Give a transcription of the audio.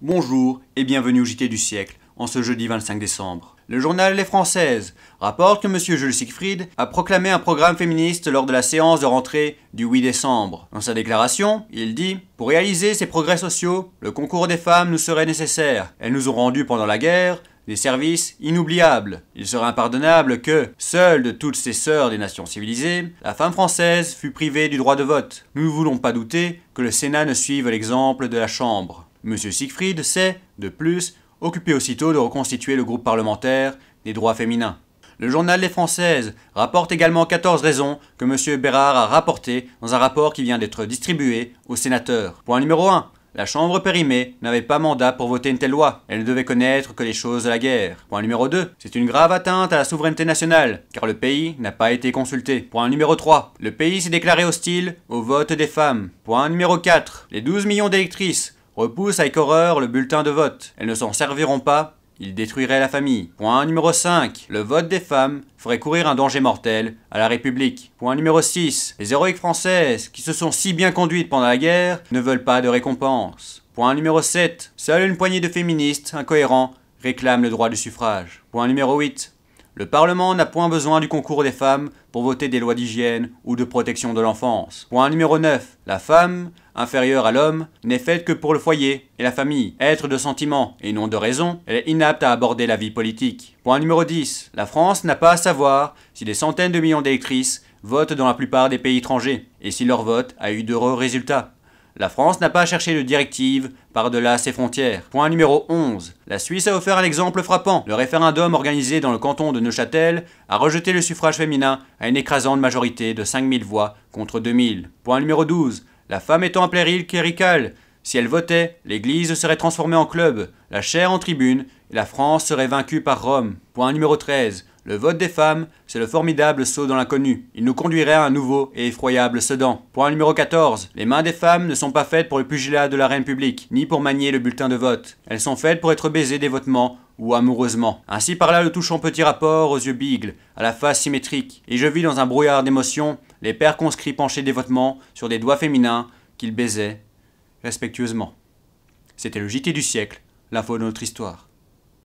Bonjour et bienvenue au JT du siècle en ce jeudi 25 décembre. Le journal Les Françaises rapporte que M. Jules Siegfried a proclamé un programme féministe lors de la séance de rentrée du 8 décembre. Dans sa déclaration, il dit « Pour réaliser ces progrès sociaux, le concours des femmes nous serait nécessaire. Elles nous ont rendu pendant la guerre des services inoubliables. Il serait impardonnable que, seule de toutes ces sœurs des nations civilisées, la femme française fût privée du droit de vote. Nous ne voulons pas douter que le Sénat ne suive l'exemple de la Chambre. M. Siegfried sait de plus, occupé aussitôt de reconstituer le groupe parlementaire des droits féminins. Le journal Les Françaises rapporte également 14 raisons que M. Bérard a rapportées dans un rapport qui vient d'être distribué aux sénateurs. Point numéro 1. La Chambre périmée n'avait pas mandat pour voter une telle loi. Elle ne devait connaître que les choses de la guerre. Point numéro 2. C'est une grave atteinte à la souveraineté nationale, car le pays n'a pas été consulté. Point numéro 3. Le pays s'est déclaré hostile au vote des femmes. Point numéro 4. Les 12 millions d'électrices repousse avec horreur le bulletin de vote. Elles ne s'en serviront pas, ils détruiraient la famille. Point numéro 5. Le vote des femmes ferait courir un danger mortel à la République. Point numéro 6. Les héroïques françaises, qui se sont si bien conduites pendant la guerre, ne veulent pas de récompense. Point numéro 7. Seule une poignée de féministes incohérents réclament le droit du suffrage. Point numéro 8. Le Parlement n'a point besoin du concours des femmes pour voter des lois d'hygiène ou de protection de l'enfance. Point numéro 9. La femme, inférieure à l'homme, n'est faite que pour le foyer et la famille. Être de sentiment et non de raison, elle est inapte à aborder la vie politique. Point numéro 10. La France n'a pas à savoir si des centaines de millions d'électrices votent dans la plupart des pays étrangers et si leur vote a eu d'heureux résultats. La France n'a pas cherché de directive par-delà ses frontières. Point numéro 11. La Suisse a offert un exemple frappant. Le référendum organisé dans le canton de Neuchâtel a rejeté le suffrage féminin à une écrasante majorité de 5000 voix contre 2000. Point numéro 12. La femme étant un péril clérical, si elle votait, l'Église serait transformée en club, la chair en tribune, et la France serait vaincue par Rome. Point numéro 13. Le vote des femmes, c'est le formidable saut dans l'inconnu. Il nous conduirait à un nouveau et effroyable Sedan. Point numéro 14. Les mains des femmes ne sont pas faites pour le pugilat de la reine publique, ni pour manier le bulletin de vote. Elles sont faites pour être baisées dévotement ou amoureusement. Ainsi parla le touchant petit rapport aux yeux bigles, à la face symétrique, et je vis dans un brouillard d'émotions les pères conscrits penchés dévotement sur des doigts féminins qu'ils baisaient respectueusement. C'était le JT du siècle, l'info de notre histoire.